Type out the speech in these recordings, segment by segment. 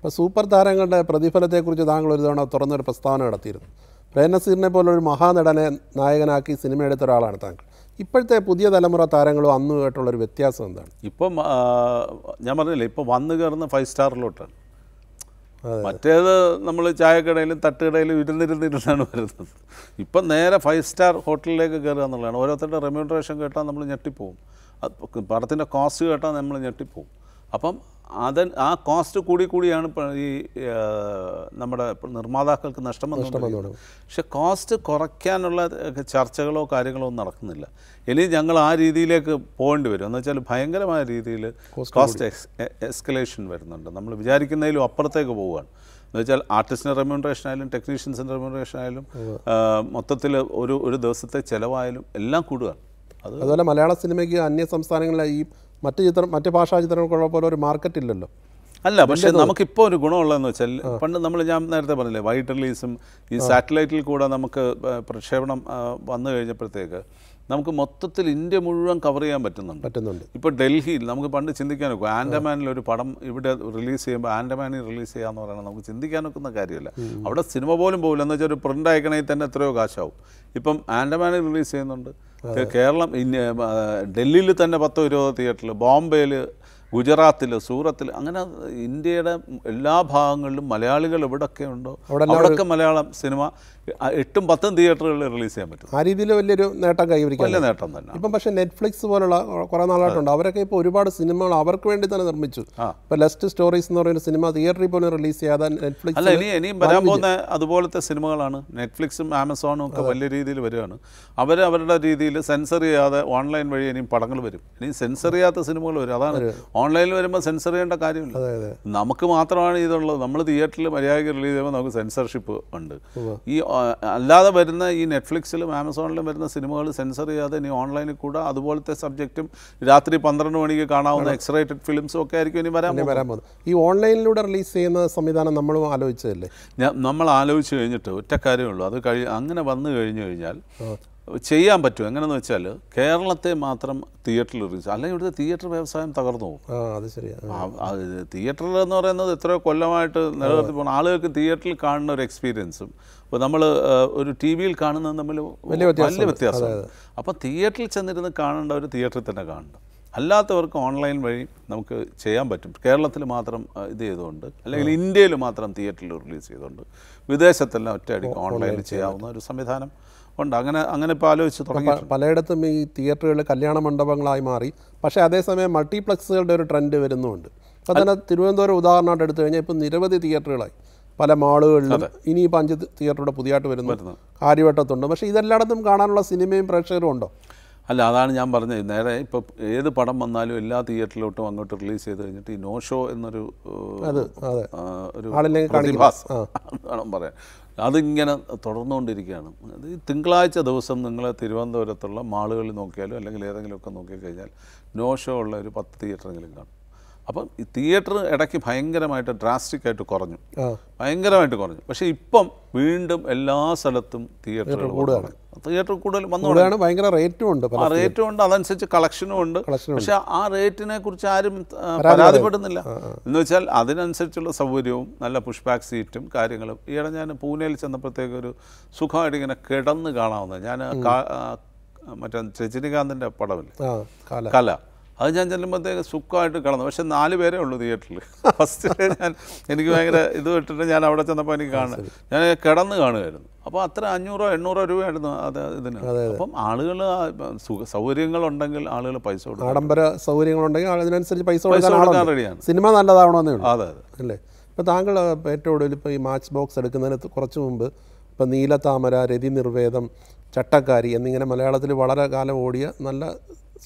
ഇപ്പോൾ സൂപ്പർ താരങ്ങളുടെ പ്രതിഫലത്തെക്കുറിച്ച് താങ്കൾ ഒരു തവണ തുറന്നൊരു പ്രസ്താവന നടത്തിയിരുന്നു പ്രേംനസീറിനെ പോലൊരു മഹാനടനെ നായകനാക്കി സിനിമ എടുത്ത ഒരാളാണ് താങ്കൾ ഇപ്പോഴത്തെ പുതിയ തലമുറ താരങ്ങളും അന്നുമായിട്ടുള്ളൊരു വ്യത്യാസം എന്താണ് ഇപ്പം ഞാൻ പറഞ്ഞില്ലേ ഇപ്പോൾ വന്നു കയറുന്ന ഫൈവ് സ്റ്റാറിലോട്ടാണ് മറ്റേത് നമ്മൾ ചായക്കടയിലും തട്ടുകടയിലും ഇരുന്നിരുന്നിരുന്നാണ് വരുന്നത് ഇപ്പം നേരെ ഫൈവ് സ്റ്റാർ ഹോട്ടലിലേക്ക് കയറുക എന്നുള്ളതാണ് ഓരോരുത്തരുടെ റെമ്യൂണറേഷൻ കേട്ടാൽ നമ്മൾ ഞെട്ടിപ്പോവും പടത്തിൻ്റെ കോസ്റ്റ് കേട്ടാൽ നമ്മൾ ഞെട്ടിപ്പോവും അപ്പം അത് ആ കോസ്റ്റ് കൂടി കൂടിയാണ് ഈ നമ്മുടെ നിർമ്മാതാക്കൾക്ക് നഷ്ടം പക്ഷെ കോസ്റ്റ് കുറയ്ക്കാനുള്ള ചർച്ചകളോ കാര്യങ്ങളോ ഒന്നും നടക്കുന്നില്ല ഇനി ഞങ്ങൾ ആ രീതിയിലേക്ക് പോകേണ്ടി വരും എന്ന് വെച്ചാൽ ഭയങ്കരമായ രീതിയിൽ കോസ്റ്റ് എസ്കലേഷൻ വരുന്നുണ്ട് നമ്മൾ വിചാരിക്കുന്നതിലും അപ്പുറത്തേക്ക് പോവുകയാണ് എന്ന് വെച്ചാൽ ആർട്ടിസ്റ്റിൻ്റെ റെമ്യൂണറേഷൻ ആയാലും ടെക്നീഷ്യൻസിൻ്റെ റെമ്യൂണറേഷൻ ആയാലും മൊത്തത്തിൽ ഒരു ഒരു ദിവസത്തെ ചിലവായാലും എല്ലാം കൂടുകയാണ് അതുപോലെ മലയാള സിനിമയ്ക്ക് അന്യ സംസ്ഥാനങ്ങളിലെ ഈ മറ്റ് ചിത്രം മറ്റ് ഭാഷാ ചിത്രങ്ങൾക്കുള്ള പോലെ ഒരു മാർക്കറ്റ് ഇല്ലല്ലോ അല്ല പക്ഷേ നമുക്കിപ്പോൾ ഒരു ഗുണമുള്ളതെന്ന് വെച്ചാൽ പണ്ട് നമ്മൾ ഞാൻ നേരത്തെ പറഞ്ഞില്ലേ വൈറ്റ് റിലീസും ഈ സാറ്റലൈറ്റിൽ കൂടെ നമുക്ക് പ്രക്ഷേപണം വന്നു കഴിഞ്ഞപ്പോഴത്തേക്ക് നമുക്ക് മൊത്തത്തിൽ ഇന്ത്യ മുഴുവൻ കവർ ചെയ്യാൻ പറ്റുന്നുണ്ട് പറ്റുന്നുണ്ട് ഇപ്പോൾ ഡൽഹിയിൽ നമുക്ക് പണ്ട് ചിന്തിക്കാനൊക്കെ ആൻഡമാനിൽ ഒരു പടം ഇവിടെ റിലീസ് ചെയ്യുമ്പോൾ ആൻഡമാനിൽ റിലീസ് ചെയ്യാന്ന് പറയുന്നത് നമുക്ക് ചിന്തിക്കാനൊക്കുന്ന കാര്യമില്ല അവിടെ സിനിമ പോലും പോകില്ല എന്ന് വെച്ചാൽ ഒരു പ്രിൻ്റ് അയക്കണമെങ്കിൽ തന്നെ എത്രയോ കാശാവും ഇപ്പം ആൻഡമാനിൽ റിലീസ് ചെയ്യുന്നുണ്ട് കേരളം ഡൽഹിയിൽ തന്നെ പത്തോ ഇരുപതോ തിയേറ്ററിൽ ബോംബെയിൽ ഗുജറാത്തിൽ സൂറത്തിൽ അങ്ങനെ ഇന്ത്യയുടെ എല്ലാ ഭാഗങ്ങളിലും മലയാളികൾ എവിടെയൊക്കെ ഉണ്ടോ അവിടെയൊക്കെ മലയാളം സിനിമ എട്ടും പത്തും തിയേറ്ററുകളിൽ റിലീസ് ചെയ്യാൻ പറ്റും ആ രീതിയിൽ വലിയൊരു നേട്ടം കൈവരിക്കും വലിയ നേട്ടം തന്നെ ഇപ്പം പക്ഷേ നെറ്റ്ഫ്ലിക്സ് പോലുള്ള കുറേ നാളായിട്ടുണ്ട് അവരൊക്കെ ഇപ്പോൾ ഒരുപാട് സിനിമകൾ അവർക്ക് വേണ്ടി തന്നെ നിർമ്മിച്ചു ഇപ്പോൾ ലെസ്റ്റ് സ്റ്റോറീസ് എന്ന് പറയുന്ന സിനിമ തിയേറ്ററിൽ പോലും റിലീസ് ചെയ്യാതെ നെറ്റ്ഫ്ലിക്സ് അല്ല ഇനി ഇനിയും വരാൻ പോകുന്ന അതുപോലത്തെ സിനിമകളാണ് നെറ്റ്ഫ്ലിക്സും ആമസോണും ഒക്കെ വലിയ രീതിയിൽ വരികയാണ് അവർ അവരുടെ രീതിയിൽ സെൻസർ ചെയ്യാതെ ഓൺലൈൻ വഴി ഇനിയും പടങ്ങൾ വരും ഇനി സെൻസർ ചെയ്യാത്ത സിനിമകൾ വരും അതാണ് ഓൺലൈനിൽ വരുമ്പോൾ സെൻസർ ചെയ്യേണ്ട കാര്യമില്ല നമുക്ക് മാത്രമാണ് ഇതുള്ളത് നമ്മൾ തിയേറ്ററിൽ മര്യാദയ്ക്ക് റിലീസ് ചെയ്യുമ്പോൾ നമുക്ക് സെൻസർഷിപ്പ് ഉണ്ട് ഈ അല്ലാതെ വരുന്ന ഈ നെറ്റ്ഫ്ലിക്സിലും ആമസോണിലും വരുന്ന സിനിമകൾ സെൻസർ ചെയ്യാതെ ഇനി ഓൺലൈനിൽ കൂടെ അതുപോലത്തെ സബ്ജക്റ്റും രാത്രി പന്ത്രണ്ട് മണിക്ക് കാണാവുന്ന എക്സ്റേറ്റഡ് ഫിലിംസും ഒക്കെ ആയിരിക്കും ഇനി വരാൻ വരാൻ പോകുന്നത് ഈ ഓൺലൈനിലൂടെ റിലീസ് ചെയ്യുന്ന സംവിധാനം നമ്മളും ആലോചിച്ചതല്ലേ നമ്മൾ ആലോചിച്ച് കഴിഞ്ഞിട്ട് ഒറ്റ ഉള്ളൂ അത് കഴി അങ്ങനെ വന്നു കഴിഞ്ഞു കഴിഞ്ഞാൽ ചെയ്യാൻ പറ്റും എങ്ങനെയെന്ന് വെച്ചാൽ കേരളത്തെ മാത്രം തിയേറ്ററിൽ ഒരു അല്ലെങ്കിൽ ഇവിടുത്തെ തിയേറ്റർ വ്യവസായം തകർന്നു പോകും തിയേറ്റർ എന്ന് പറയുന്നത് എത്രയോ കൊല്ലമായിട്ട് നിലനിർത്തി പോകണം ആളുകൾക്ക് തിയേറ്ററിൽ കാണുന്ന ഒരു എക്സ്പീരിയൻസും ഇപ്പോൾ നമ്മൾ ഒരു ടി വിയിൽ കാണുന്നത് തമ്മിൽ വലിയ വ്യത്യാസം അപ്പം തിയേറ്ററിൽ ചെന്നിരുന്ന് കാണേണ്ട ഒരു തിയേറ്ററിൽ തന്നെ കാണണം അല്ലാത്തവർക്ക് ഓൺലൈൻ വഴി നമുക്ക് ചെയ്യാൻ പറ്റും കേരളത്തിൽ മാത്രം ഇത് ചെയ്തുകൊണ്ട് അല്ലെങ്കിൽ ഇന്ത്യയിൽ മാത്രം തിയേറ്ററിൽ റിലീസ് ചെയ്തുകൊണ്ട് വിദേശത്തെല്ലാം ഒറ്റയടിക്ക് ഓൺലൈനിൽ ചെയ്യാവുന്ന ഒരു സംവിധാനം ഉണ്ട് അങ്ങനെ അങ്ങനെ ഇപ്പോൾ ആലോചിച്ച് തുടങ്ങി പലയിടത്തും ഈ തിയേറ്ററുകൾ കല്യാണ മണ്ഡപങ്ങളായി മാറി പക്ഷേ അതേസമയം മൾട്ടിപ്ലക്സുകളുടെ ഒരു ട്രെൻഡ് വരുന്നുണ്ട് അപ്പോൾ തന്നെ തിരുവനന്തപുരം ഉദാഹരണമായിട്ട് എടുത്തു കഴിഞ്ഞാൽ ഇപ്പോൾ നിരവധി തിയേറ്ററുകളായി പല മാളുകളിലും ഇനി അഞ്ച് തിയേറ്ററുടെ പുതിയതായിട്ട് വരുന്നു കാര്യവട്ടത്തുണ്ട് പക്ഷേ ഇതെല്ലായിടത്തും കാണാനുള്ള സിനിമയും പ്രേക്ഷകരും ഉണ്ടോ അല്ല അതാണ് ഞാൻ പറഞ്ഞത് നേരെ ഇപ്പോൾ ഏത് പടം വന്നാലും എല്ലാ തിയേറ്ററിലോട്ടും അങ്ങോട്ട് റിലീസ് ചെയ്ത് കഴിഞ്ഞിട്ട് ഈ നോ ഷോ എന്നൊരു ഒരു പ്രതിഭാസം പറയാം അതിങ്ങനെ തുടർന്നുകൊണ്ടിരിക്കുകയാണ് അത് ഈ തിങ്കളാഴ്ച ദിവസം നിങ്ങൾ തിരുവനന്തപുരത്തുള്ള മാളുകളിൽ നോക്കിയാലും അല്ലെങ്കിൽ ഏതെങ്കിലുമൊക്കെ നോക്കിക്കഴിഞ്ഞാൽ നോ ഷോ ഉള്ള ഒരു പത്ത് തിയേറ്ററെങ്കിലും കാണും അപ്പം തിയേറ്റർ ഇടയ്ക്ക് ഭയങ്കരമായിട്ട് ഡ്രാസ്റ്റിക് ആയിട്ട് കുറഞ്ഞു ഭയങ്കരമായിട്ട് കുറഞ്ഞു പക്ഷേ ഇപ്പം വീണ്ടും എല്ലാ സ്ഥലത്തും തിയേറ്റർ കൂടുതലാണ് തിയേറ്റർ കൂടുതൽ വന്നുകൊണ്ടാണ് ഭയങ്കര റേറ്റും ഉണ്ട് ആ റേറ്റും ഉണ്ട് അതനുസരിച്ച് കളക്ഷനും ഉണ്ട് പക്ഷെ ആ റേറ്റിനെ കുറിച്ച് ആരും പരാതിപ്പെടുന്നില്ല എന്ന് വെച്ചാൽ അതിനനുസരിച്ചുള്ള സൗകര്യവും നല്ല പുഷ് ബാക്ക് സീറ്റും കാര്യങ്ങളും ഈയിടെ ഞാൻ പൂനെയിൽ ചെന്നപ്പോഴത്തേക്ക് ഒരു സുഖമായിട്ട് ഇങ്ങനെ കിടന്ന് കാണാവുന്നത് ഞാൻ മറ്റേ രജനീകാന്തിന്റെ പടമില്ല കല അത് ഞാൻ ചെല്ലുമ്പോഴത്തേക്ക് സുഖമായിട്ട് കിടന്നു പക്ഷെ നാല് പേരേ ഉള്ളൂ തിയേറ്ററിൽ ഫസ്റ്റ് ഞാൻ എനിക്ക് ഭയങ്കര ഇത് വിട്ടിട്ട് ഞാൻ അവിടെ ചെന്നപ്പോൾ എനിക്ക് കാണുക ഞാൻ കിടന്ന് കാണുമായിരുന്നു അപ്പോൾ അത്ര അഞ്ഞൂറോ എണ്ണൂറോ രൂപയായിരുന്നു അത് ഇതിന് അപ്പം ആളുകൾ സുഖ സൗകര്യങ്ങളുണ്ടെങ്കിൽ ആളുകൾ പൈസ കൊടുക്കും ആഡംബര സൗകര്യങ്ങളുണ്ടെങ്കിൽ അതിനനുസരിച്ച് പൈസ കൊടുക്കാൻ റെഡിയാണ് സിനിമ നല്ലതാവണമെന്നേ ഉള്ളൂ അതെ അതെ അല്ലേ ഇപ്പോൾ താങ്കൾ ഏറ്റവും കൂടുതൽ ഇപ്പോൾ ഈ മാച്ച് ബോക്സ് എടുക്കുന്നതിന് കുറച്ച് മുമ്പ് ഇപ്പോൾ നീലതാമര രതി നിർവേദം ചട്ടക്കാരി എന്നിങ്ങനെ മലയാളത്തിൽ വളരെ കാലം ഓടിയ നല്ല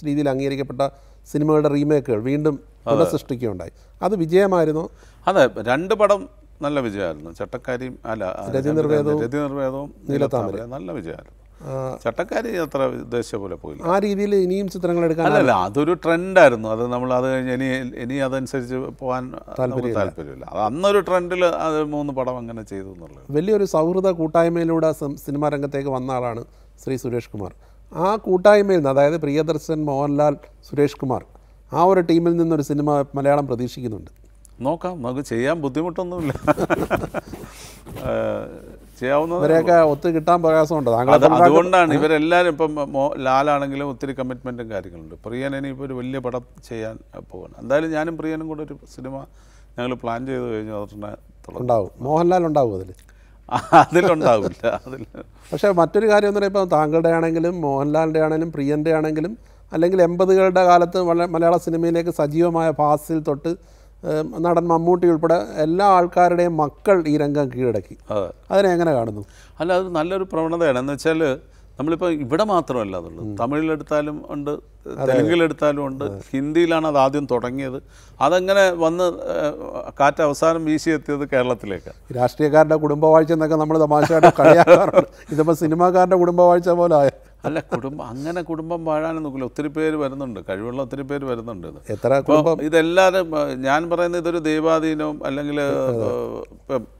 രീതിയിൽ അംഗീകരിക്കപ്പെട്ട സിനിമകളുടെ റീമേക്കുകൾ വീണ്ടും പുനഃസൃഷ്ടിക്കുകയുണ്ടായി അത് വിജയമായിരുന്നു അതെ രണ്ട് പടം നല്ല വിജയമായിരുന്നു ചട്ടക്കാരിയും അല്ല രതി നിർവേദവും നല്ല വിജയമായിരുന്നു ചട്ടക്കാരി അത്ര ഉദ്ദേശിച്ച പോലെ പോയില്ല ആ രീതിയിൽ ഇനിയും ചിത്രങ്ങൾ എടുക്കാൻ അല്ല അതൊരു ട്രെൻഡായിരുന്നു അത് നമ്മൾ അത് കഴിഞ്ഞ് ഇനി ഇനി അതനുസരിച്ച് പോകാൻ താല്പര്യമില്ല അത് അന്നൊരു ട്രെൻഡിൽ അത് മൂന്ന് പടം അങ്ങനെ ചെയ്തു എന്നുള്ളത് വലിയൊരു സൗഹൃദ കൂട്ടായ്മയിലൂടെ സിനിമാ രംഗത്തേക്ക് വന്ന ആളാണ് ശ്രീ സുരേഷ് കുമാർ ആ കൂട്ടായ്മയിൽ നിന്ന് അതായത് പ്രിയദർശൻ മോഹൻലാൽ സുരേഷ് കുമാർ ആ ഒരു ടീമിൽ നിന്നൊരു സിനിമ മലയാളം പ്രതീക്ഷിക്കുന്നുണ്ട് നോക്കാം നമുക്ക് ചെയ്യാൻ ബുദ്ധിമുട്ടൊന്നുമില്ല ചെയ്യാവുന്ന ഇവരെയൊക്കെ ഒത്തിരി കിട്ടാൻ പ്രയാസമുണ്ട് അതുകൊണ്ടാണ് ഇവരെല്ലാവരും ഇപ്പം ലാലാണെങ്കിലും ഒത്തിരി കമ്മിറ്റ്മെൻറ്റും കാര്യങ്ങളുണ്ട് പ്രിയൻ ഇനിയിപ്പോൾ ഒരു വലിയ പടം ചെയ്യാൻ പോവാണ് എന്തായാലും ഞാനും പ്രിയനും കൂടെ ഒരു സിനിമ ഞങ്ങൾ പ്ലാൻ ചെയ്ത് കഴിഞ്ഞു അതിനെ ഉണ്ടാവും മോഹൻലാൽ ഉണ്ടാവും അതിൽ അതിലുണ്ടാവില്ല അതിൽ പക്ഷേ മറ്റൊരു കാര്യം എന്ന് പറയുമ്പോൾ താങ്കളുടെ ആണെങ്കിലും മോഹൻലാലിൻ്റെ ആണെങ്കിലും പ്രിയൻ്റെ ആണെങ്കിലും അല്ലെങ്കിൽ എൺപതുകളുടെ കാലത്ത് മലയാള സിനിമയിലേക്ക് സജീവമായ ഭാസിൽ തൊട്ട് നടൻ മമ്മൂട്ടി ഉൾപ്പെടെ എല്ലാ ആൾക്കാരുടെയും മക്കൾ ഈ രംഗം കീഴടക്കി അതിനെ എങ്ങനെ കാണുന്നു അല്ല അത് നല്ലൊരു പ്രവണതയാണ് എന്ന് വെച്ചാൽ നമ്മളിപ്പോൾ ഇവിടെ മാത്രമല്ല അതുള്ളൂ തമിഴിലെടുത്താലും ഉണ്ട് തെലുങ്കിലെടുത്താലും ഉണ്ട് ഹിന്ദിയിലാണ് അത് ആദ്യം തുടങ്ങിയത് അതങ്ങനെ വന്ന് കാറ്റ് അവസാനം വീശിയെത്തിയത് കേരളത്തിലേക്ക് രാഷ്ട്രീയക്കാരുടെ കുടുംബവാഴ്ച എന്നൊക്കെ നമ്മൾ തമാശയായിട്ട് ഇതിപ്പോൾ സിനിമാക്കാരുടെ കുടുംബവാഴ്ച പോലെ ആയ അല്ല കുടുംബം അങ്ങനെ കുടുംബം വാഴാനും നോക്കില്ല ഒത്തിരി പേര് വരുന്നുണ്ട് കഴിവുള്ള ഒത്തിരി പേര് വരുന്നുണ്ട് ഇത് എത്ര കുടുംബം ഇതെല്ലാവരും ഞാൻ പറയുന്നത് ഇതൊരു ദൈവാധീനവും അല്ലെങ്കിൽ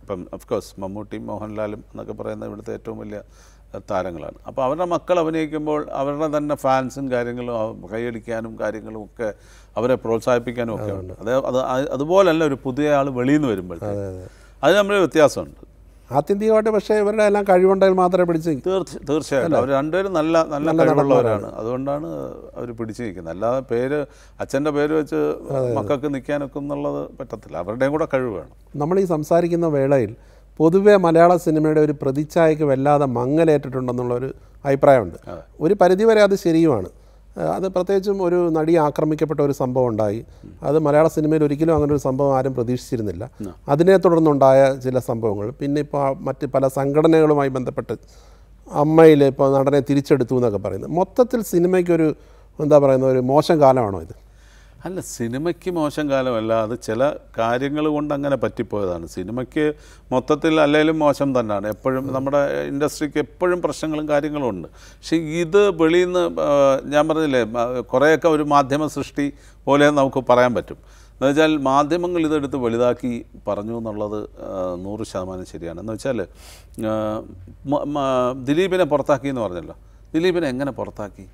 ഇപ്പം അഫ്കോഴ്സ് മമ്മൂട്ടിയും മോഹൻലാലും എന്നൊക്കെ പറയുന്ന ഇവിടുത്തെ ഏറ്റവും വലിയ താരങ്ങളാണ് അപ്പോൾ അവരുടെ മക്കൾ അഭിനയിക്കുമ്പോൾ അവരുടെ തന്നെ ഫാൻസും കാര്യങ്ങളും കൈയടിക്കാനും കാര്യങ്ങളും ഒക്കെ അവരെ പ്രോത്സാഹിപ്പിക്കാനും ഒക്കെ ഉണ്ട് അത് അത് അതുപോലല്ല ഒരു പുതിയ ആൾ വെളിയിൽ നിന്ന് വരുമ്പോൾ അത് നമ്മൾ വ്യത്യാസമുണ്ട് ആത്യന്തികമായിട്ട് പക്ഷേ ഇവരുടെ എല്ലാം കഴിവുണ്ടെങ്കിൽ മാത്രമേ പിടിച്ച് തീർച്ച തീർച്ചയായിട്ടും അവർ രണ്ടുപേരും നല്ല നല്ല കഴിവുള്ളവരാണ് അതുകൊണ്ടാണ് അവർ പിടിച്ചു നിൽക്കുന്നത് അല്ലാതെ പേര് അച്ഛൻ്റെ പേര് വെച്ച് മക്കൾക്ക് നിൽക്കാനൊക്കെ എന്നുള്ളത് പറ്റത്തില്ല അവരുടെയും കൂടെ കഴിവ് വേണം നമ്മൾ ഈ സംസാരിക്കുന്ന വേളയിൽ പൊതുവെ മലയാള സിനിമയുടെ ഒരു പ്രതിച്ഛായക്ക് വല്ലാതെ മങ്ങലേറ്റിട്ടുണ്ടെന്നുള്ളൊരു അഭിപ്രായമുണ്ട് ഒരു പരിധിവരെ അത് ശരിയുമാണ് അത് പ്രത്യേകിച്ചും ഒരു നടി ആക്രമിക്കപ്പെട്ട ഒരു സംഭവം ഉണ്ടായി അത് മലയാള സിനിമയിൽ ഒരിക്കലും അങ്ങനെ ഒരു സംഭവം ആരും പ്രതീക്ഷിച്ചിരുന്നില്ല അതിനെ തുടർന്നുണ്ടായ ചില സംഭവങ്ങൾ പിന്നെ ഇപ്പോൾ മറ്റ് പല സംഘടനകളുമായി ബന്ധപ്പെട്ട് അമ്മയിൽ ഇപ്പോൾ നടനെ തിരിച്ചെടുത്തു എന്നൊക്കെ പറയുന്നത് മൊത്തത്തിൽ സിനിമയ്ക്കൊരു എന്താ പറയുന്നത് ഒരു മോശം കാലമാണോ ഇത് അല്ല സിനിമയ്ക്ക് മോശം കാലമല്ല അത് ചില കാര്യങ്ങൾ കൊണ്ട് അങ്ങനെ പറ്റിപ്പോയതാണ് സിനിമയ്ക്ക് മൊത്തത്തിൽ അല്ലെങ്കിലും മോശം തന്നെയാണ് എപ്പോഴും നമ്മുടെ ഇൻഡസ്ട്രിക്ക് എപ്പോഴും പ്രശ്നങ്ങളും കാര്യങ്ങളും ഉണ്ട് പക്ഷേ ഇത് വെളിയിൽ നിന്ന് ഞാൻ പറഞ്ഞില്ലേ കുറേയൊക്കെ ഒരു മാധ്യമ സൃഷ്ടി പോലെ നമുക്ക് പറയാൻ പറ്റും എന്ന് വെച്ചാൽ മാധ്യമങ്ങൾ ഇതെടുത്ത് വലുതാക്കി പറഞ്ഞു എന്നുള്ളത് നൂറ് ശതമാനം ശരിയാണ് എന്ന് വെച്ചാൽ ദിലീപിനെ പുറത്താക്കി എന്ന് പറഞ്ഞല്ലോ ദിലീപിനെ എങ്ങനെ പുറത്താക്കി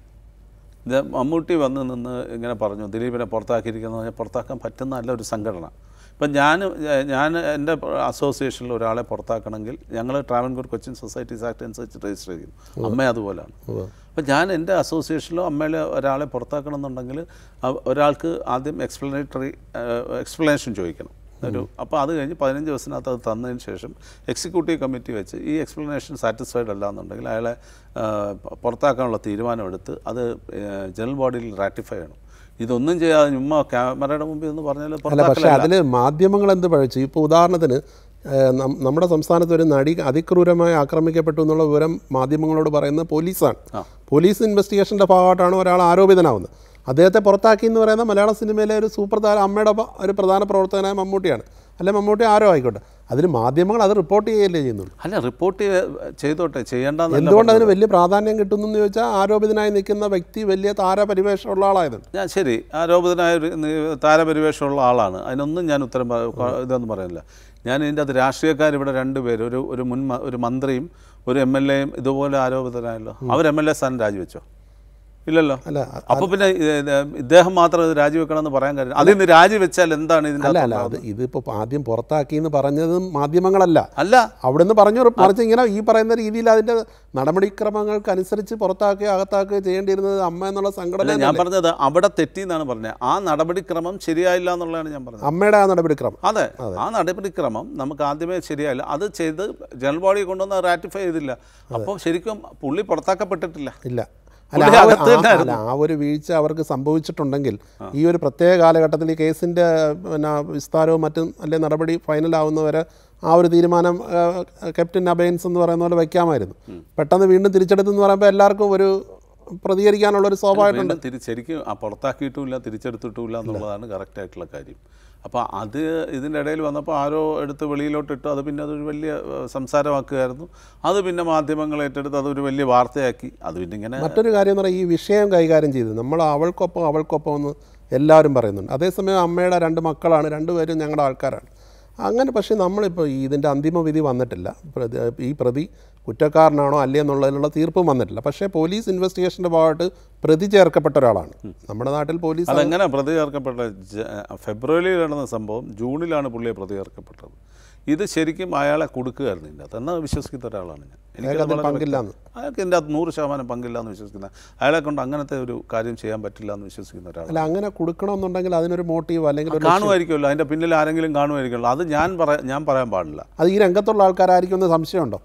ഇത് മമ്മൂട്ടി വന്ന് നിന്ന് ഇങ്ങനെ പറഞ്ഞു ദിലീപിനെ പുറത്താക്കിയിരിക്കുന്ന പറഞ്ഞാൽ പുറത്താക്കാൻ പറ്റുന്ന നല്ല ഒരു സംഘടന ഇപ്പം ഞാൻ ഞാൻ എൻ്റെ അസോസിയേഷനിൽ ഒരാളെ പുറത്താക്കണമെങ്കിൽ ഞങ്ങൾ ട്രാവൻകൂർ കൊച്ചിൻ സൊസൈറ്റീസ് ആക്ട് അനുസരിച്ച് രജിസ്റ്റർ ചെയ്യും അമ്മ അതുപോലെയാണ് അപ്പം ഞാൻ എൻ്റെ അസോസിയേഷനിലോ അമ്മയിലോ ഒരാളെ പുറത്താക്കണം എന്നുണ്ടെങ്കിൽ ഒരാൾക്ക് ആദ്യം എക്സ്പ്ലനേറ്ററി എക്സ്പ്ലനേഷൻ ചോദിക്കണം ഒരു അപ്പോൾ അത് കഴിഞ്ഞ് പതിനഞ്ച് ദിവസത്തിനകത്ത് അത് തന്നതിന് ശേഷം എക്സിക്യൂട്ടീവ് കമ്മിറ്റി വെച്ച് ഈ എക്സ്പ്ലനേഷൻ സാറ്റിസ്ഫൈഡ് അല്ല എന്നുണ്ടെങ്കിൽ അയാളെ പുറത്താക്കാനുള്ള തീരുമാനമെടുത്ത് അത് ജനറൽ ബോഡിയിൽ റാറ്റിഫൈ ചെയ്യണം ഇതൊന്നും ചെയ്യാതെ ചുമ്മാ ക്യാമറയുടെ മുമ്പിൽ എന്ന് പറഞ്ഞാൽ പക്ഷേ അതിന് മാധ്യമങ്ങൾ എന്ത് പഴച്ചു ഇപ്പോൾ ഉദാഹരണത്തിന് നമ്മുടെ സംസ്ഥാനത്ത് ഒരു നടി അതിക്രൂരമായി ആക്രമിക്കപ്പെട്ടു എന്നുള്ള വിവരം മാധ്യമങ്ങളോട് പറയുന്നത് പോലീസാണ് പോലീസ് ഇൻവെസ്റ്റിഗേഷൻ്റെ ഭാഗമായിട്ടാണ് ഒരാൾ ആരോപിതനാവുന്നത് അദ്ദേഹത്തെ പുറത്താക്കി എന്ന് പറയുന്ന മലയാള സിനിമയിലെ ഒരു സൂപ്പർ താര അമ്മയുടെ ഒരു പ്രധാന പ്രവർത്തകനായ മമ്മൂട്ടിയാണ് അല്ലെ മമ്മൂട്ടി ആരോ ആയിക്കോട്ടെ അതിന് മാധ്യമങ്ങൾ അത് റിപ്പോർട്ട് ചെയ്യല്ലേ ചെയ്യുന്നുള്ളൂ അല്ല റിപ്പോർട്ട് ചെയ്തോട്ടെ ചെയ്യേണ്ട എന്തുകൊണ്ട് അതിന് വലിയ പ്രാധാന്യം കിട്ടുന്നു എന്ന് ചോദിച്ചാൽ ആരോപിതനായി നിൽക്കുന്ന വ്യക്തി വലിയ താരപരിവേഷമുള്ള ആളായതാണ് ഞാൻ ശരി ആരോപിതനായ താരപരിവേഷമുള്ള ആളാണ് അതിനൊന്നും ഞാൻ ഉത്തരം ഇതൊന്നും പറയുന്നില്ല ഞാൻ ഇതിൻ്റെ അത് രാഷ്ട്രീയക്കാർ ഇവിടെ രണ്ടുപേരും ഒരു ഒരു മുൻ ഒരു മന്ത്രിയും ഒരു എം എൽ എയും ഇതുപോലെ ആരോപിതനായല്ലോ അവർ എം എൽ എ സ്ഥാനം രാജിവെച്ചോ ഇല്ലല്ലോ അല്ല അപ്പൊ പിന്നെ ഇദ്ദേഹം മാത്രം രാജിവെക്കണം പറയാൻ കാര്യം അതിൽ നിന്ന് രാജിവെച്ചാൽ എന്താണ് ഇതിന്റെ അല്ല അല്ല അത് ഇതിപ്പോ ആദ്യം പുറത്താക്കി എന്ന് പറഞ്ഞതും മാധ്യമങ്ങളല്ല അല്ല അവിടെ നിന്ന് പറഞ്ഞു മറിച്ച് ഇങ്ങനെ ഈ പറയുന്ന രീതിയിൽ അതിന്റെ നടപടിക്രമങ്ങൾക്ക് അനുസരിച്ച് പുറത്താക്കുകയോ അകത്താക്കുകയോ ചെയ്യേണ്ടിയിരുന്നത് അമ്മ എന്നുള്ള സംഘടന ഞാൻ പറഞ്ഞത് അവിടെ തെറ്റി എന്നാണ് പറഞ്ഞത് ആ നടപടിക്രമം ശരിയായില്ല എന്നുള്ളതാണ് ഞാൻ പറഞ്ഞത് അമ്മയുടെ ആ നടപടിക്രമം അതെ ആ നടപടിക്രമം നമുക്ക് ആദ്യമേ ശരിയായില്ല അത് ചെയ്ത് ജനറൽ ബോഡി കൊണ്ടുവന്ന് റാറ്റിഫൈ ചെയ്തില്ല അപ്പോൾ ശരിക്കും പുള്ളി പുറത്താക്കപ്പെട്ടിട്ടില്ല ഇല്ല അല്ല ആ ഒരു വീഴ്ച അവർക്ക് സംഭവിച്ചിട്ടുണ്ടെങ്കിൽ ഈ ഒരു പ്രത്യേക കാലഘട്ടത്തിൽ ഈ കേസിൻ്റെ പിന്നെ വിസ്താരവും മറ്റും അല്ലെ നടപടി ഫൈനലാവുന്നവരെ ആ ഒരു തീരുമാനം ക്യാപ്റ്റൻ അബയൻസ് എന്ന് പറയുന്ന പോലെ വയ്ക്കാമായിരുന്നു പെട്ടെന്ന് വീണ്ടും എന്ന് പറയുമ്പോൾ എല്ലാവർക്കും ഒരു പ്രതികരിക്കാനുള്ള ഒരു സ്വാഭാവികമുണ്ട് തിരിച്ചെനിക്ക് പുറത്താക്കിയിട്ടുമില്ല തിരിച്ചെടുത്തിട്ടുമില്ല എന്നുള്ളതാണ് കറക്റ്റായിട്ടുള്ള കാര്യം അപ്പോൾ അത് ഇതിൻ്റെ ഇടയിൽ വന്നപ്പോൾ ആരോ എടുത്ത് ഇട്ടു അത് പിന്നെ അതൊരു വലിയ സംസാരമാക്കുകയായിരുന്നു അത് പിന്നെ മാധ്യമങ്ങൾ ഏറ്റെടുത്ത് അതൊരു വലിയ വാർത്തയാക്കി അത് പിന്നെ ഇങ്ങനെ മറ്റൊരു കാര്യം എന്ന് പറഞ്ഞാൽ ഈ വിഷയം കൈകാര്യം ചെയ്ത് നമ്മൾ അവൾക്കൊപ്പം അവൾക്കൊപ്പം എന്ന് എല്ലാവരും പറയുന്നുണ്ട് അതേസമയം അമ്മയുടെ രണ്ട് മക്കളാണ് രണ്ടുപേരും ഞങ്ങളുടെ ആൾക്കാരാണ് അങ്ങനെ പക്ഷേ നമ്മളിപ്പോൾ ഇതിൻ്റെ അന്തിമ വിധി വന്നിട്ടില്ല ഈ പ്രതി കുറ്റക്കാരനാണോ അല്ലേ എന്നുള്ളതിലുള്ള തീർപ്പും വന്നിട്ടില്ല പക്ഷേ പോലീസ് ഇൻവെസ്റ്റിഗേഷൻ്റെ ഭാഗമായിട്ട് പ്രതി ചേർക്കപ്പെട്ട ഒരാളാണ് നമ്മുടെ നാട്ടിൽ പോലീസ് അതെങ്ങനെ പ്രതി ചേർക്കപ്പെട്ട ഫെബ്രുവരിയിൽ നടന്ന സംഭവം ജൂണിലാണ് പുള്ളിയെ പ്രതി ചേർക്കപ്പെട്ടത് ഇത് ശരിക്കും അയാളെ കൊടുക്കുകയായിരുന്നു ഇതിൻ്റെ അകത്ത് എന്നാൽ വിശ്വസിക്കുന്ന ഒരാളാണ് ഞാൻ എനിക്ക് പങ്കില്ലാന്ന് അയാൾക്ക് എൻ്റെ അത് നൂറ് ശതമാനം പങ്കില്ല എന്ന് വിശ്വസിക്കുന്ന അയാളെ കൊണ്ട് അങ്ങനത്തെ ഒരു കാര്യം ചെയ്യാൻ പറ്റില്ല എന്ന് വിശ്വസിക്കുന്ന ഒരാൾ അല്ല അങ്ങനെ കൊടുക്കണമെന്നുണ്ടെങ്കിൽ അതിനൊരു മോട്ടീവ് അല്ലെങ്കിൽ കാണുമായിരിക്കുമല്ലോ അതിൻ്റെ പിന്നിൽ ആരെങ്കിലും കാണുമായിരിക്കുമല്ലോ അത് ഞാൻ പറയാൻ ഞാൻ പറയാൻ പാടില്ല അത് ഈ രംഗത്തുള്ള ആൾക്കാരായിരിക്കും എന്ന് സംശയമുണ്ടോ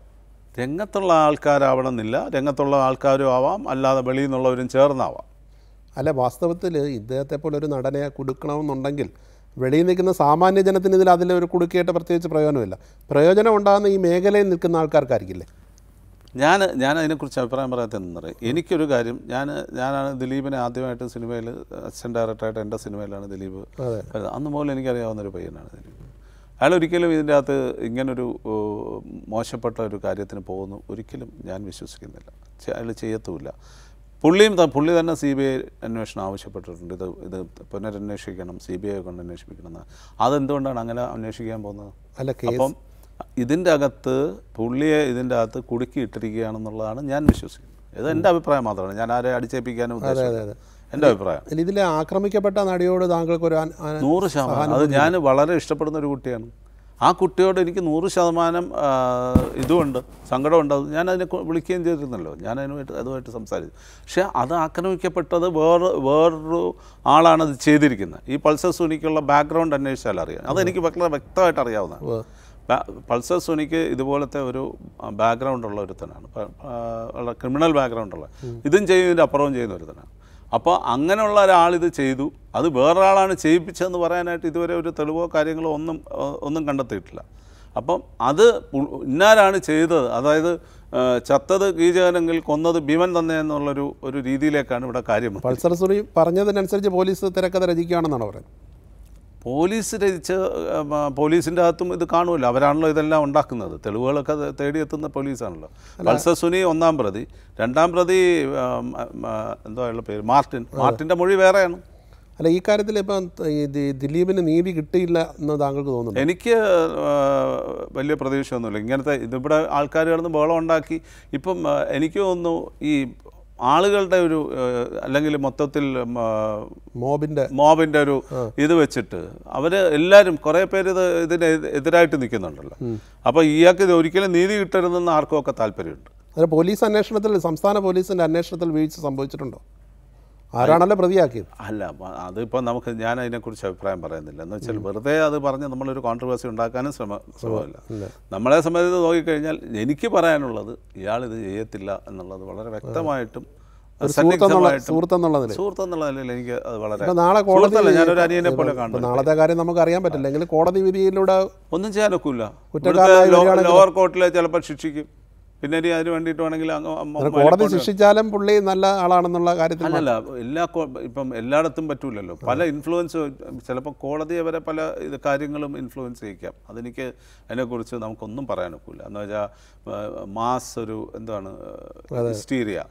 രംഗത്തുള്ള ആൾക്കാരാവണമെന്നില്ല രംഗത്തുള്ള ആൾക്കാരും ആവാം അല്ലാതെ വെളിയിൽ നിന്നുള്ളവരും ചേർന്നാവാം അല്ല വാസ്തവത്തിൽ ഇദ്ദേഹത്തെ പോലെ ഒരു നടനെ കൊടുക്കണമെന്നുണ്ടെങ്കിൽ വെളിയിൽ നിൽക്കുന്ന സാമാന്യ ജനത്തിന് ഇതിൽ അതിലൊരു കുടുക്കിയിട്ട് പ്രത്യേകിച്ച് പ്രയോജനമില്ല പ്രയോജനം ഉണ്ടാകുന്ന ഈ മേഖലയിൽ നിൽക്കുന്ന ആൾക്കാർക്കായിരിക്കില്ലേ ഞാൻ ഞാൻ അതിനെക്കുറിച്ച് അഭിപ്രായം പറയാത്തതെന്നറി എനിക്കൊരു കാര്യം ഞാൻ ഞാനാണ് ദിലീപിനെ ആദ്യമായിട്ട് സിനിമയിൽ അച്ഛൻ ഡയറക്ടറായിട്ട് എൻ്റെ സിനിമയിലാണ് ദിലീപ് അന്ന് മുതൽ എനിക്കറിയാവുന്ന ഒരു പയ്യനാണ് ദിലീപ് അയാൾ ഒരിക്കലും ഇതിൻ്റെ അകത്ത് ഇങ്ങനൊരു മോശപ്പെട്ട ഒരു കാര്യത്തിന് പോകുന്നു ഒരിക്കലും ഞാൻ വിശ്വസിക്കുന്നില്ല അയാൾ ചെയ്യത്തുമില്ല പുള്ളിയും പുള്ളി തന്നെ സി ബി ഐ അന്വേഷണം ആവശ്യപ്പെട്ടിട്ടുണ്ട് ഇത് ഇത് പുനരന്വേഷിക്കണം സി ബി ഐ കൊണ്ട് അന്വേഷിപ്പിക്കണം അതെന്തുകൊണ്ടാണ് അങ്ങനെ അന്വേഷിക്കാൻ പോകുന്നത് അല്ല അപ്പം ഇതിൻ്റെ അകത്ത് പുള്ളിയെ ഇതിൻ്റെ അകത്ത് കുടുക്കിയിട്ടിരിക്കുകയാണെന്നുള്ളതാണ് ഞാൻ വിശ്വസിക്കുന്നത് ഇത് എൻ്റെ അഭിപ്രായം മാത്രമാണ് ഞാൻ ആരെ അടിച്ചേൽപ്പിക്കാനും ഉദ്ദേശിക്കുന്നത് എൻ്റെ അഭിപ്രായം ഇതിലെ ആക്രമിക്കപ്പെട്ട നടിയോട് താങ്കൾക്ക് ഒരു നൂറ് ശതമാനം അത് ഞാൻ വളരെ ഇഷ്ടപ്പെടുന്ന ഒരു കുട്ടിയാണ് ആ കുട്ടിയോട് എനിക്ക് നൂറ് ശതമാനം ഇതുമുണ്ട് സങ്കടമുണ്ട് ഞാൻ അതിനെ വിളിക്കുകയും ചെയ്തിരുന്നല്ലോ ഞാൻ അതിനുമായിട്ട് അതുമായിട്ട് സംസാരിച്ചു പക്ഷേ അത് ആക്രമിക്കപ്പെട്ടത് വേറെ വേറൊരു ആളാണത് ചെയ്തിരിക്കുന്നത് ഈ പൾസർ സുനിക്കുള്ള ബാക്ക്ഗ്രൗണ്ട് അന്വേഷിച്ചാൽ അറിയാം അതെനിക്ക് വളരെ വ്യക്തമായിട്ട് അറിയാവുന്നതാണ് പൾസർ സുനിക്ക് ഇതുപോലത്തെ ഒരു ബാക്ക്ഗ്രൗണ്ട് ഉള്ള ഒരുത്തനാണ് ക്രിമിനൽ ബാക്ക്ഗ്രൗണ്ട് ഉള്ള ഇതും ചെയ്യുന്നതിൻ്റെ അപ്പുറവും ചെയ്യുന്ന ഒരുത്തനാണ് അപ്പോൾ അങ്ങനെയുള്ള ഒരാളിത് ചെയ്തു അത് വേറൊരാളാണ് ചെയ്യിപ്പിച്ചതെന്ന് പറയാനായിട്ട് ഇതുവരെ ഒരു തെളിവോ കാര്യങ്ങളോ ഒന്നും ഒന്നും കണ്ടെത്തിയിട്ടില്ല അപ്പം അത് ഇന്നാരാണ് ചെയ്തത് അതായത് ചത്തത് ഗീജകനെങ്കിൽ കൊന്നത് ഭീമൻ തന്നെയെന്നുള്ളൊരു ഒരു രീതിയിലേക്കാണ് ഇവിടെ കാര്യം പൾസർ സുറി പറഞ്ഞതിനനുസരിച്ച് പോലീസ് തിരക്കഥ രചിക്കുകയാണെന്നാണ് പറയുന്നത് പോലീസ് രചിച്ച് പോലീസിൻ്റെ അകത്തും ഇത് കാണുമല്ലോ അവരാണല്ലോ ഇതെല്ലാം ഉണ്ടാക്കുന്നത് തെളിവുകളൊക്കെ തേടിയെത്തുന്ന പോലീസാണല്ലോ വത്സ ഒന്നാം പ്രതി രണ്ടാം പ്രതി ഉള്ള പേര് മാർട്ടിൻ മാർട്ടിൻ്റെ മൊഴി വേറെയാണ് അല്ല ഈ കാര്യത്തിൽ ഇപ്പം ദിലീപിന് നീതി കിട്ടിയില്ല എന്ന് താങ്കൾക്ക് തോന്നുന്നു എനിക്ക് വലിയ പ്രതീക്ഷയൊന്നുമില്ല ഇങ്ങനത്തെ ഇതിവിടെ ആൾക്കാർ കിടന്ന് ബഹളം ഉണ്ടാക്കി ഇപ്പം എനിക്ക് തോന്നുന്നു ഈ ആളുകളുടെ ഒരു അല്ലെങ്കിൽ മൊത്തത്തിൽ മോബിൻ്റെ മോബിൻ്റെ ഒരു ഇത് വെച്ചിട്ട് അവർ എല്ലാവരും കുറേ പേര് ഇത് ഇതിന് എതിരായിട്ട് നിൽക്കുന്നുണ്ടല്ലോ അപ്പോൾ ഇയാൾക്ക് ഇത് ഒരിക്കലും നീതി കിട്ടരുതെന്ന് ആർക്കും ഒക്കെ താല്പര്യമുണ്ട് പോലീസ് അന്വേഷണത്തിൽ സംസ്ഥാന പോലീസിൻ്റെ അന്വേഷണത്തിൽ വീഴ്ച സംഭവിച്ചിട്ടുണ്ടോ ആരാണല്ലോ പ്രതിയാക്കിയത് അല്ല അതിപ്പോൾ നമുക്ക് ഞാൻ അതിനെക്കുറിച്ച് അഭിപ്രായം പറയുന്നില്ല എന്ന് വെച്ചാൽ വെറുതെ അത് പറഞ്ഞ് നമ്മളൊരു കോൺട്രവേഴ്സി ഉണ്ടാക്കാനും ശ്രമ ശ്രമമില്ല നമ്മളെ സംബന്ധിച്ച് നോക്കിക്കഴിഞ്ഞാൽ എനിക്ക് പറയാനുള്ളത് ഇയാൾ ഇത് ചെയ്യത്തില്ല എന്നുള്ളത് വളരെ വ്യക്തമായിട്ടും എനിക്ക് അത് വളരെ നാളെ പോലെ നാളത്തെ കാര്യം നമുക്ക് അറിയാൻ പറ്റില്ലെങ്കിൽ കോടതി വിധിയിലൂടെ ഒന്നും ചെയ്യാനൊക്കില്ല ലോവർ കോർട്ടിലെ ചിലപ്പോൾ ശിക്ഷിക്കും പിന്നെ ഇനി അതിന് വേണ്ടിയിട്ടാണെങ്കിൽ കോടതി ശിക്ഷിച്ചാലും പുള്ളി നല്ല ആളാണെന്നുള്ള കാര്യത്തിൽ അല്ല എല്ലാ ഇപ്പം എല്ലായിടത്തും പറ്റൂലല്ലോ പല ഇൻഫ്ലുവൻസ് ചിലപ്പോൾ കോടതി വരെ പല ഇത് കാര്യങ്ങളും ഇൻഫ്ലുവൻസ് ചെയ്യിക്കാം അതെനിക്ക് അതിനെക്കുറിച്ച് നമുക്കൊന്നും പറയാനൊക്കില്ല എന്ന് വെച്ചാൽ മാസ് ഒരു എന്താണ് ഹിസ്റ്റീരിയ